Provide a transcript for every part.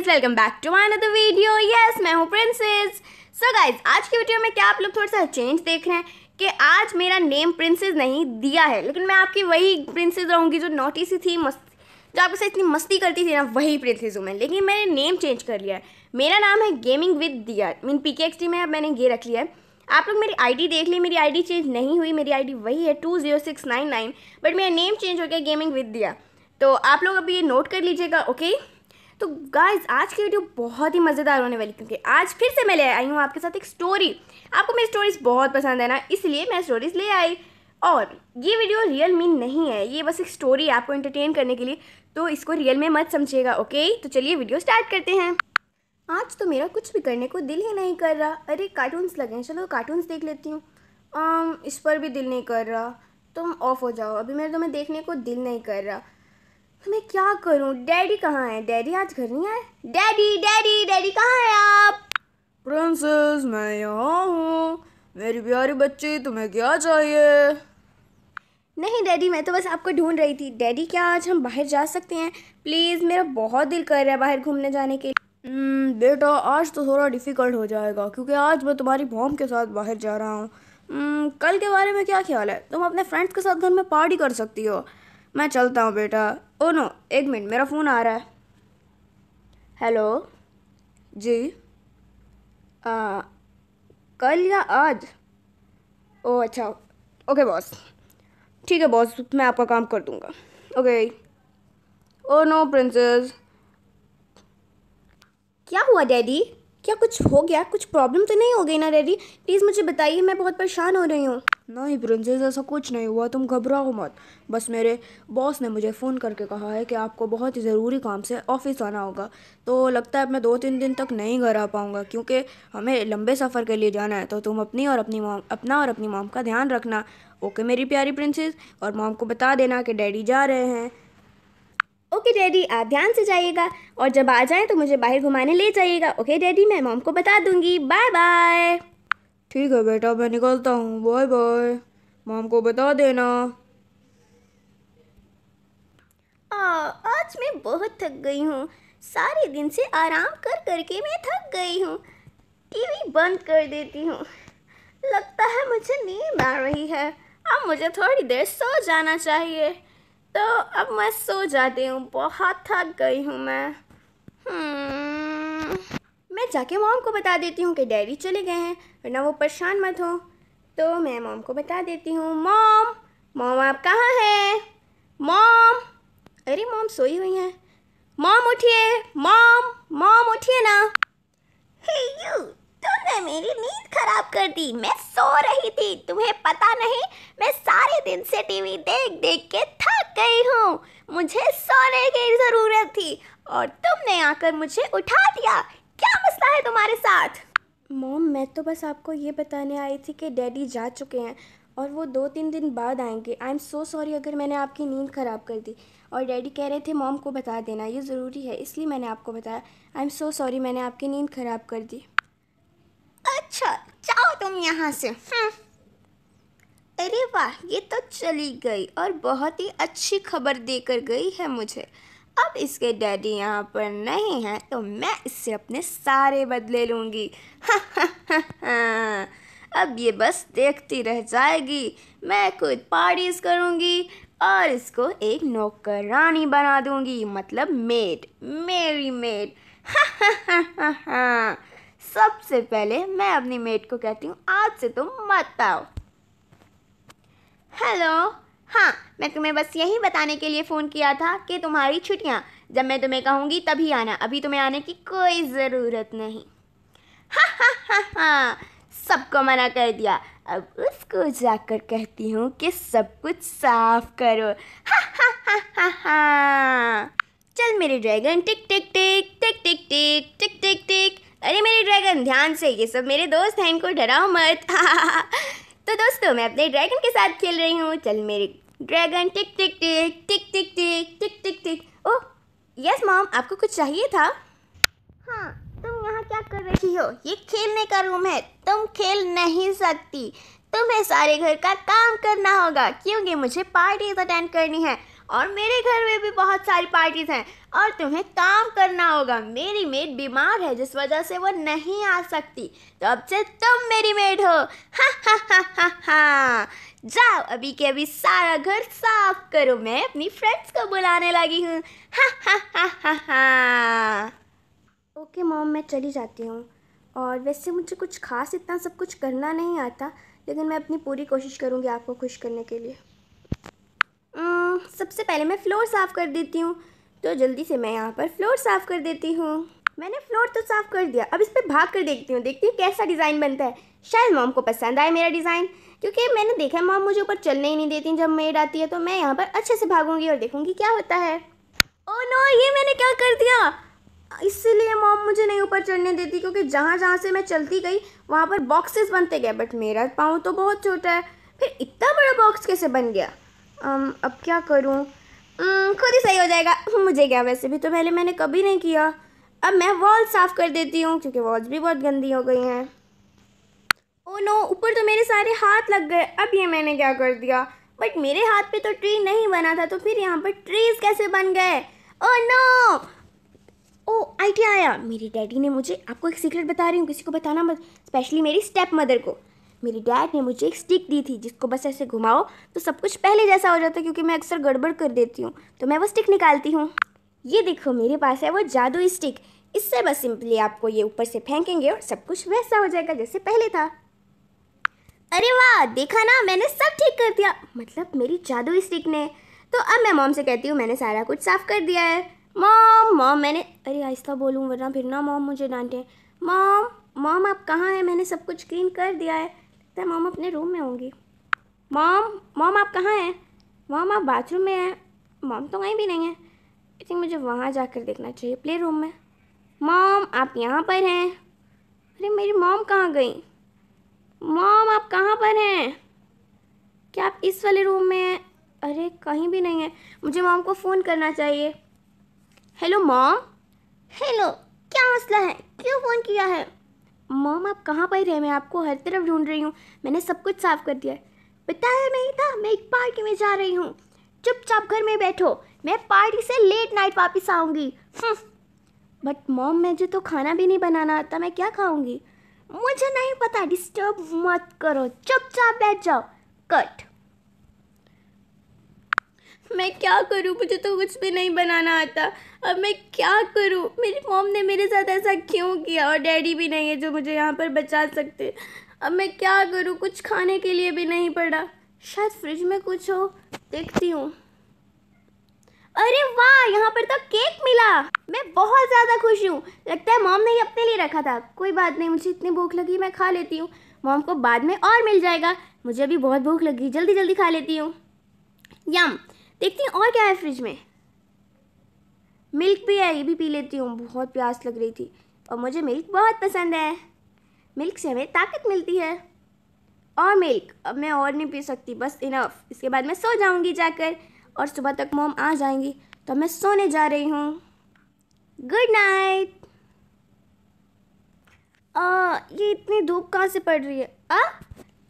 Guys welcome back to my another video yes मैं हूँ princess so guys आज की वीडियो में क्या आप लोग थोड़ा सा चेंज देख रहे हैं कि आज मेरा नेम प्रिंसेस नहीं दिया है लेकिन मैं आपकी वही प्रिंसेस रहूँगी जो नोटी सी थी मस्त जो आपके साथ इतनी मस्ती करती थी ना वही प्रिंसेस हूँ मैं लेकिन मैंने नेम चेंज कर लिया है मेरा नाम है gaming with Diya mean P K X T में अब मैंने ये रख लिया है आप लोग मेरी आईडी देख ली मेरी आईडी चेंज नहीं हुई मेरी आईडी वही है two zero six nine nine but मेरा नेम चेंज हो गया गेमिंग विद दिया तो आप लोग अभी ये नोट कर लीजिएगा ओके तो गाइज आज की वीडियो बहुत ही मज़ेदार होने वाली क्योंकि आज फिर से मैं ले आई हूँ आपके साथ एक स्टोरी आपको मेरी स्टोरीज़ बहुत पसंद है ना इसलिए मैं स्टोरीज़ ले आई और ये वीडियो रियल मीन नहीं है ये बस एक स्टोरी है आपको एंटरटेन करने के लिए तो इसको रियल में मत समझिएगा ओके तो चलिए वीडियो स्टार्ट करते हैं आज तो मेरा कुछ भी करने को दिल ही नहीं कर रहा अरे कार्टून्स लगे हैं चलो कार्टून्स देख लेती हूँ इस पर भी दिल नहीं कर रहा तुम ऑफ हो जाओ अभी मेरे तो मैं देखने को दिल नहीं कर रहा मैं क्या करूं डैडी कहाँ है डैडी आज घर नहीं आए डैडी डैडी डैडी कहाँ है आप प्रिंसेस मैं यहाँ हूँ मेरी प्यारी बच्ची तुम्हें क्या चाहिए नहीं डैडी मैं तो बस आपको ढूंढ रही थी डैडी क्या आज हम बाहर जा सकते हैं प्लीज़ मेरा बहुत दिल कर रहा है बाहर घूमने जाने के लिए hmm, बेटा आज तो थोड़ा डिफ़िकल्ट हो जाएगा क्योंकि आज मैं तुम्हारी मॉम के साथ बाहर जा रहा हूँ hmm, कल के बारे में क्या ख्याल है तुम अपने फ्रेंड्स के साथ घर में पार्टी कर सकती हो मैं चलता हूँ बेटा ओ oh, नो एक मिनट मेरा फ़ोन आ रहा है हेलो जी आ, कल या आज ओ oh, अच्छा ओके बॉस ठीक है बॉस मैं आपका काम कर दूँगा ओके ओ नो प्रिंसेस क्या हुआ डैडी क्या कुछ हो गया कुछ प्रॉब्लम तो नहीं हो गई ना डैडी प्लीज़ मुझे बताइए मैं बहुत परेशान हो रही हूँ नहीं प्रिंसेस ऐसा कुछ नहीं हुआ तुम घबराओ मत बस मेरे बॉस ने मुझे फ़ोन करके कहा है कि आपको बहुत ही ज़रूरी काम से ऑफिस आना होगा तो लगता है मैं दो तीन दिन तक नहीं घर आ पाऊँगा क्योंकि हमें लंबे सफ़र के लिए जाना है तो तुम अपनी और अपनी माम अपना और अपनी माम का ध्यान रखना ओके मेरी प्यारी प्रिंसेस और माम को बता देना कि डैडी जा रहे हैं ओके डैडी आप ध्यान से जाइएगा और जब आ जाए तो मुझे बाहर घुमाने ले जाइएगा ओके डैडी मैं मॉम को बता दूंगी बाय बाय ठीक है बेटा मैं निकलता हूँ बाय बाय मॉम को बता देना आ, आज मैं बहुत थक गई हूँ सारे दिन से आराम कर करके मैं थक गई हूँ टीवी बंद कर देती हूँ लगता है मुझे नींद आ रही है अब मुझे थोड़ी देर सो जाना चाहिए तो अब मैं सो जाती हूँ बहुत थक गई हूँ मैं हम्म। मैं जाके मॉम को बता देती हूँ कि डैडी चले गए हैं वरना वो परेशान मत हो तो मैं मॉम को बता देती हूँ मॉम मॉम आप कहाँ हैं मॉम अरे मॉम सोई हुई हैं मॉम उठिए मॉम मॉम उठिए ना हे hey, यू तुमने मेरी नींद खराब कर दी मैं सो रही थी तुम्हें पता नहीं मैं सारे दिन से टीवी देख देख के थक गई हूँ मुझे सोने की ज़रूरत थी और तुमने आकर मुझे उठा दिया क्या मसला है तुम्हारे साथ मोम मैं तो बस आपको ये बताने आई थी कि डैडी जा चुके हैं और वो दो तीन दिन बाद आएंगे आई एम सो सॉरी अगर मैंने आपकी नींद ख़राब कर दी और डैडी कह रहे थे मॉम को बता देना ये ज़रूरी है इसलिए मैंने आपको बताया आई एम सो सॉरी मैंने आपकी नींद ख़राब कर दी अच्छा जाओ तुम यहाँ से हम्म। अरे वाह ये तो चली गई और बहुत ही अच्छी खबर देकर गई है मुझे अब इसके डैडी यहाँ पर नहीं हैं तो मैं इससे अपने सारे बदले लूँगी अब ये बस देखती रह जाएगी मैं खुद पार्टीज करूँगी और इसको एक नौकरानी बना दूँगी मतलब मेड मेरी मेड हाँ सबसे पहले मैं अपनी मेट को कहती हूँ आज से तुम मत आओ हेलो हाँ मैं तुम्हें बस यही बताने के लिए फ़ोन किया था कि तुम्हारी छुट्टियाँ जब मैं तुम्हें कहूँगी तभी आना अभी तुम्हें आने की कोई ज़रूरत नहीं हाँ हाँ हाँ हाँ सबको मना कर दिया अब उसको जाकर कहती हूँ कि सब कुछ साफ करो हाँ हाँ हाँ हाँ हाँ चल मेरे dragon tick tick tick tick tick tick tick tick टिक अरे मेरे ड्रैगन ध्यान से ये सब मेरे दोस्त हैं इनको डराओ मत तो दोस्तों मैं अपने ड्रैगन के साथ खेल रही हूँ चल मेरे dragon tick tick tick tick tick tick tick tick tick oh yes mom आपको कुछ चाहिए था हाँ तुम यहाँ क्या कर रही हो ये खेलने का रूम है तुम खेल नहीं सकती तुम्हें सारे घर का काम करना होगा क्योंकि मुझे पार्टी अटेंड करनी है और मेरे घर में भी बहुत सारी पार्टीज़ हैं और तुम्हें काम करना होगा मेरी मेड बीमार है जिस वजह से वो नहीं आ सकती तो अब से तुम मेरी मेड हो हा हा हा हा हा जाओ अभी के अभी सारा घर साफ करो मैं अपनी फ्रेंड्स को बुलाने लगी हूँ ओके मॉम मैं चली जाती हूँ और वैसे मुझे कुछ खास इतना सब कुछ करना नहीं आता लेकिन मैं अपनी पूरी कोशिश करूँगी आपको खुश करने के लिए सबसे पहले मैं फ्लोर साफ़ कर देती हूँ तो जल्दी से मैं यहाँ पर फ्लोर साफ़ कर देती हूँ मैंने फ्लोर तो साफ़ कर दिया अब इस पर भाग कर देखती हूँ देखती हूँ कैसा डिज़ाइन बनता है शायद मॉम को पसंद आए मेरा डिज़ाइन क्योंकि मैंने देखा है मॉम मुझे ऊपर चलने ही नहीं देती जब मेड आती है तो मैं यहाँ पर अच्छे से भागूंगी और देखूंगी क्या होता है ओ नो ये मैंने क्या कर दिया इसीलिए मॉम मुझे नहीं ऊपर चढ़ने देती क्योंकि जहाँ जहाँ से मैं चलती गई वहाँ पर बॉक्सेस बनते गए बट मेरा पाँव तो बहुत छोटा है फिर इतना बड़ा बॉक्स कैसे बन गया अम, अब क्या करूँ खुद ही सही हो जाएगा मुझे क्या वैसे भी तो पहले मैंने कभी नहीं किया अब मैं वॉल साफ़ कर देती हूँ क्योंकि वॉल्स भी बहुत गंदी हो गई हैं ओ oh नो ऊपर तो मेरे सारे हाथ लग गए अब ये मैंने क्या कर दिया बट मेरे हाथ पे तो ट्री नहीं बना था तो फिर यहाँ पर ट्रीज कैसे बन गए ओ नो ओ आइडिया आया मेरी डैडी ने मुझे आपको एक सीक्रेट बता रही हूँ किसी को बताना मत स्पेशली मेरी स्टेप मदर को मेरे डैड ने मुझे एक स्टिक दी थी जिसको बस ऐसे घुमाओ तो सब कुछ पहले जैसा हो जाता है क्योंकि मैं अक्सर गड़बड़ कर देती हूँ तो मैं वो स्टिक निकालती हूँ ये देखो मेरे पास है वो जादू स्टिक इससे बस सिंपली आपको ये ऊपर से फेंकेंगे और सब कुछ वैसा हो जाएगा जैसे पहले था अरे वाह देखा ना मैंने सब ठीक कर दिया मतलब मेरी जादू स्टिक ने तो अब मैं मॉम से कहती हूँ मैंने सारा कुछ साफ कर दिया है मॉम मॉम मैंने अरे आहिस्ता बोलूँ वरना फिर ना मॉम मुझे डांटे मॉम मॉम आप कहाँ हैं मैंने सब कुछ क्लीन कर दिया है लगता है मॉम अपने रूम में होंगी मॉम मॉम आप कहाँ हैं मॉम आप बाथरूम में हैं मॉम तो कहीं भी नहीं है आई थिंक मुझे वहाँ जाकर देखना चाहिए प्ले रूम में मॉम आप यहाँ पर हैं अरे मेरी मॉम कहाँ गई मॉम आप कहाँ पर हैं क्या आप इस वाले रूम में हैं अरे कहीं भी नहीं है मुझे मॉम को फ़ोन करना चाहिए हेलो मॉम हेलो क्या मसला है क्यों फ़ोन किया है मॉम आप कहाँ पर रहे मैं आपको हर तरफ ढूंढ रही हूँ मैंने सब कुछ साफ कर दिया पता है नहीं था मैं एक पार्टी में जा रही हूँ चुपचाप घर में बैठो मैं पार्टी से लेट नाइट वापस आऊँगी हम्म। बट मॉम मुझे तो खाना भी नहीं बनाना आता मैं क्या खाऊँगी मुझे नहीं पता डिस्टर्ब मत करो चुपचाप बैठ जाओ कट मैं क्या करूँ मुझे तो कुछ भी नहीं बनाना आता अब मैं क्या करूँ मेरी मॉम ने मेरे साथ ऐसा क्यों किया और डैडी भी नहीं है जो मुझे यहाँ पर बचा सकते अब मैं क्या करूँ कुछ खाने के लिए भी नहीं पड़ा शायद फ्रिज में कुछ हो देखती हूँ अरे वाह यहाँ पर तो केक मिला मैं बहुत ज़्यादा खुश हूँ लगता है मॉम ने ही अपने लिए रखा था कोई बात नहीं मुझे इतनी भूख लगी मैं खा लेती हूँ मॉम को बाद में और मिल जाएगा मुझे अभी बहुत भूख लगी जल्दी जल्दी खा लेती हूँ यम देखती हैं और क्या है फ्रिज में मिल्क भी है ये भी पी लेती हूँ बहुत प्यास लग रही थी और मुझे मिल्क बहुत पसंद है मिल्क से हमें ताकत मिलती है और मिल्क अब मैं और नहीं पी सकती बस इनफ इसके बाद मैं सो जाऊंगी जाकर और सुबह तक मोम आ जाएंगी तो मैं सोने जा रही हूँ गुड नाइट आ, ये इतनी धूप कहाँ से पड़ रही है आ?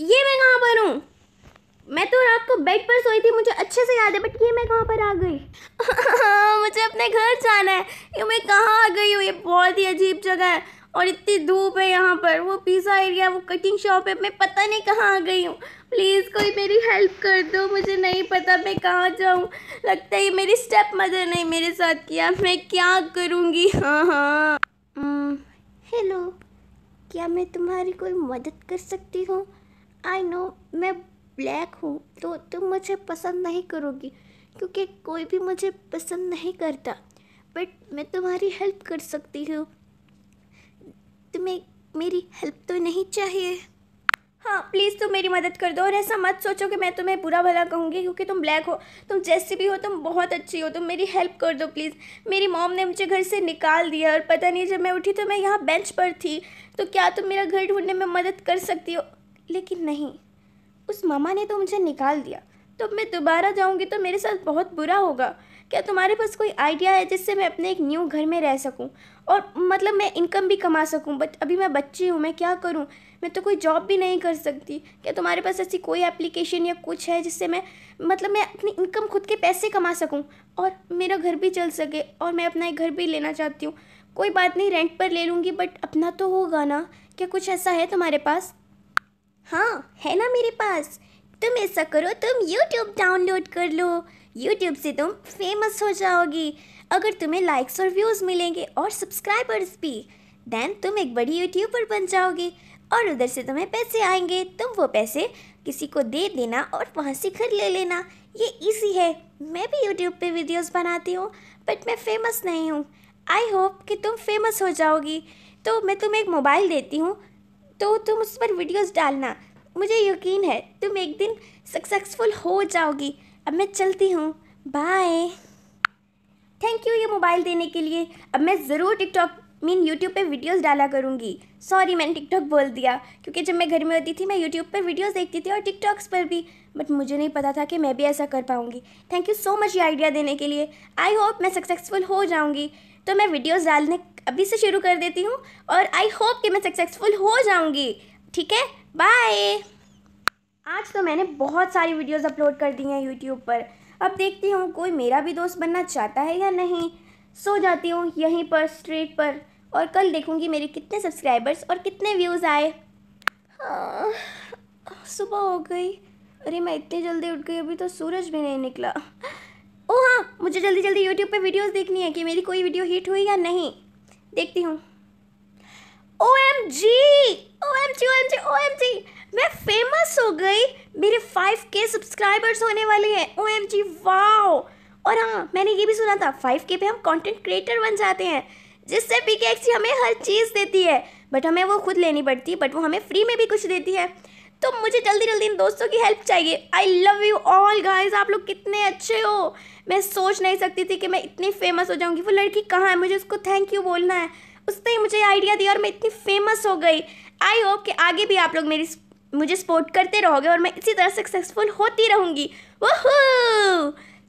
ये मैं कहाँ पर हूँ मैं तो बेड पर सोई थी मुझे अच्छे से याद है बट ये मैं कहाँ पर आ गई मुझे अपने घर जाना है ये मैं कहाँ आ गई हूँ ये बहुत ही अजीब जगह है और इतनी धूप है यहाँ पर वो पिज़्ज़ा एरिया वो कटिंग शॉप है मैं पता नहीं कहाँ आ गई हूँ प्लीज़ कोई मेरी हेल्प कर दो मुझे नहीं पता मैं कहाँ जाऊँ लगता है ये मेरी स्टेप मदर ने मेरे साथ किया मैं क्या करूँगी हाँ हाँ हेलो hmm, क्या मैं तुम्हारी कोई मदद कर सकती हूँ आई नो मैं ब्लैक हूँ तो तुम मुझे पसंद नहीं करोगी क्योंकि कोई भी मुझे पसंद नहीं करता बट मैं तुम्हारी हेल्प कर सकती हूँ तुम्हें मेरी हेल्प तो नहीं चाहिए हाँ प्लीज़ तुम मेरी मदद कर दो और ऐसा मत सोचो कि मैं तुम्हें बुरा भला कहूँगी क्योंकि तुम ब्लैक हो तुम जैसी भी हो तुम बहुत अच्छी हो तुम मेरी हेल्प कर दो प्लीज़ मेरी मॉम ने मुझे घर से निकाल दिया और पता नहीं जब मैं उठी तो मैं यहाँ बेंच पर थी तो क्या तुम मेरा घर ढूंढने में मदद कर सकती हो लेकिन नहीं उस मामा ने तो मुझे निकाल दिया तो अब मैं दोबारा जाऊँगी तो मेरे साथ बहुत बुरा होगा क्या तुम्हारे पास कोई आइडिया है जिससे मैं अपने एक न्यू घर में रह सकूं और मतलब मैं इनकम भी कमा सकूं बट अभी मैं बच्ची हूं मैं क्या करूं मैं तो कोई जॉब भी नहीं कर सकती क्या तुम्हारे पास ऐसी कोई एप्लीकेशन या कुछ है जिससे मैं मतलब मैं अपनी इनकम खुद के पैसे कमा सकूँ और मेरा घर भी चल सके और मैं अपना एक घर भी लेना चाहती हूँ कोई बात नहीं रेंट पर ले लूँगी बट अपना तो होगा ना क्या कुछ ऐसा है तुम्हारे पास हाँ है ना मेरे पास तुम ऐसा करो तुम यूट्यूब डाउनलोड कर लो यूट्यूब से तुम फेमस हो जाओगी अगर तुम्हें लाइक्स और व्यूज़ मिलेंगे और सब्सक्राइबर्स भी देन तुम एक बड़ी यूट्यूबर बन जाओगी और उधर से तुम्हें पैसे आएंगे तुम वो पैसे किसी को दे देना और वहाँ से घर ले लेना ये इजी है मैं भी यूट्यूब पे वीडियोस बनाती हूँ बट मैं फेमस नहीं हूँ आई होप कि तुम फेमस हो जाओगी तो मैं तुम्हें एक मोबाइल देती हूँ तो तुम उस पर वीडियोस डालना मुझे यकीन है तुम एक दिन सक्सेसफुल हो जाओगी अब मैं चलती हूँ बाय थैंक यू ये मोबाइल देने के लिए अब मैं ज़रूर टिकटॉक मीन यूट्यूब पे वीडियोस डाला करूँगी सॉरी मैंने टिकटॉक बोल दिया क्योंकि जब मैं घर में होती थी मैं यूट्यूब पे वीडियोस देखती थी और टिकटॉक्स पर भी बट मुझे नहीं पता था कि मैं भी ऐसा कर पाऊँगी थैंक यू सो मच ये आइडिया देने के लिए आई होप मैं सक्सेसफुल हो जाऊँगी तो मैं वीडियोस डालने अभी से शुरू कर देती हूँ और आई होप कि मैं सक्सेसफुल हो जाऊँगी ठीक है बाय आज तो मैंने बहुत सारी वीडियोस अपलोड कर दी हैं यूट्यूब पर अब देखती हूँ कोई मेरा भी दोस्त बनना चाहता है या नहीं सो जाती हूँ यहीं पर स्ट्रीट पर और कल देखूँगी मेरे कितने सब्सक्राइबर्स और कितने व्यूज़ आए हाँ, सुबह हो गई अरे मैं इतनी जल्दी उठ गई अभी तो सूरज भी नहीं निकला मुझे जल्दी जल्दी यूट्यूब पे वीडियोस देखनी है कि मेरी कोई वीडियो हिट हुई या नहीं देखती हूँ O M G O M G O M G O M G मैं फेमस हो गई मेरे फाइव के सब्सक्राइबर्स होने वाले हैं ओ एम जी वाओ और हाँ मैंने ये भी सुना था फाइव के पे हम कंटेंट क्रिएटर बन जाते हैं जिससे पी के हमें हर चीज़ देती है बट हमें वो खुद लेनी पड़ती है बट वो हमें फ्री में भी कुछ देती है तो मुझे जल्दी जल्दी इन दोस्तों की हेल्प चाहिए I love you all guys आप लोग कितने अच्छे हो मैं सोच नहीं सकती थी कि मैं इतनी फेमस हो जाऊंगी वो लड़की कहाँ है मुझे उसको थैंक यू बोलना है उसने ही मुझे आइडिया दिया और मैं इतनी फेमस हो गई आई होप कि आगे भी आप लोग मेरी मुझे सपोर्ट करते रहोगे और मैं इसी तरह सक्सेसफुल होती रहूँगी वह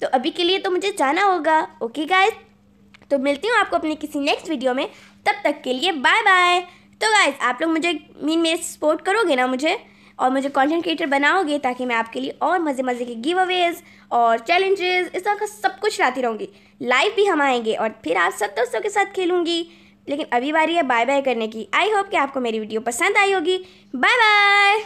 तो अभी के लिए तो मुझे जाना होगा ओके गाइज तो मिलती हूँ आपको अपने किसी नेक्स्ट वीडियो में तब तक के लिए बाय बाय तो गाइज आप लोग मुझे मीन मेरे सपोर्ट करोगे ना मुझे और मुझे कंटेंट क्रिएटर बनाओगे ताकि मैं आपके लिए और मज़े मज़े के गिव अवेज और चैलेंजेस इस तरह का सब कुछ लाती रहूँगी लाइव भी हम आएंगे और फिर आप सब दोस्तों के साथ खेलूँगी लेकिन अभी बारी है बाय बाय करने की आई होप कि आपको मेरी वीडियो पसंद आई होगी बाय बाय